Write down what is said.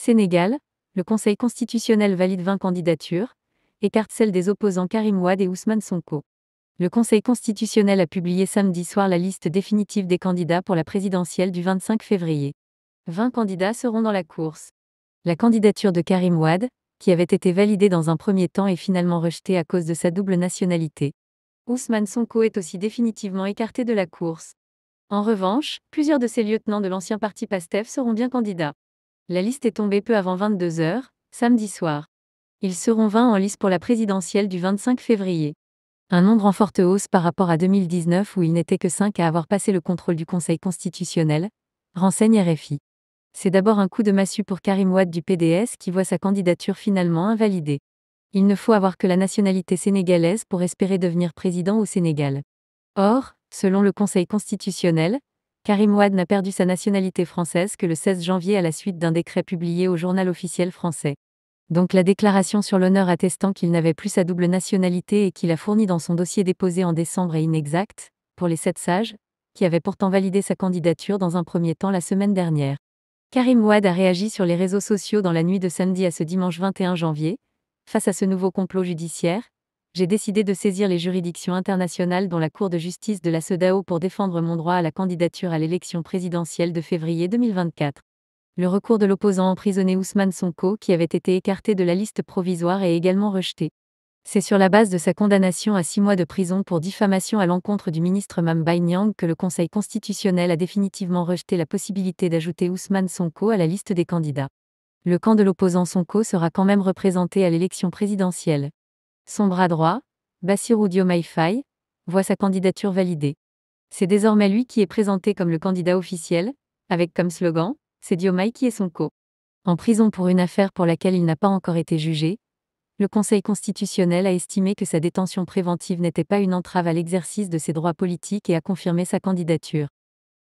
Sénégal, le Conseil constitutionnel valide 20 candidatures, écarte celle des opposants Karim Ouad et Ousmane Sonko. Le Conseil constitutionnel a publié samedi soir la liste définitive des candidats pour la présidentielle du 25 février. 20 candidats seront dans la course. La candidature de Karim Ouad, qui avait été validée dans un premier temps est finalement rejetée à cause de sa double nationalité. Ousmane Sonko est aussi définitivement écarté de la course. En revanche, plusieurs de ses lieutenants de l'ancien parti PASTEF seront bien candidats. La liste est tombée peu avant 22 h samedi soir. Ils seront 20 en lice pour la présidentielle du 25 février. Un nombre en forte hausse par rapport à 2019 où il n'était que 5 à avoir passé le contrôle du Conseil constitutionnel, renseigne RFI. C'est d'abord un coup de massue pour Karim Ouad du PDS qui voit sa candidature finalement invalidée. Il ne faut avoir que la nationalité sénégalaise pour espérer devenir président au Sénégal. Or, selon le Conseil constitutionnel, Karim Wad n'a perdu sa nationalité française que le 16 janvier à la suite d'un décret publié au journal officiel français. Donc la déclaration sur l'honneur attestant qu'il n'avait plus sa double nationalité et qu'il a fournie dans son dossier déposé en décembre est inexacte, pour les sept sages, qui avaient pourtant validé sa candidature dans un premier temps la semaine dernière. Karim Wad a réagi sur les réseaux sociaux dans la nuit de samedi à ce dimanche 21 janvier, face à ce nouveau complot judiciaire, j'ai décidé de saisir les juridictions internationales dont la Cour de justice de la SEDAO pour défendre mon droit à la candidature à l'élection présidentielle de février 2024. Le recours de l'opposant emprisonné Ousmane Sonko qui avait été écarté de la liste provisoire est également rejeté. C'est sur la base de sa condamnation à six mois de prison pour diffamation à l'encontre du ministre Mambay Niang que le Conseil constitutionnel a définitivement rejeté la possibilité d'ajouter Ousmane Sonko à la liste des candidats. Le camp de l'opposant Sonko sera quand même représenté à l'élection présidentielle. Son bras droit, Bassirou Diomaye Faye, voit sa candidature validée. C'est désormais lui qui est présenté comme le candidat officiel, avec comme slogan C'est Diomaye qui est son co. En prison pour une affaire pour laquelle il n'a pas encore été jugé, le Conseil constitutionnel a estimé que sa détention préventive n'était pas une entrave à l'exercice de ses droits politiques et a confirmé sa candidature.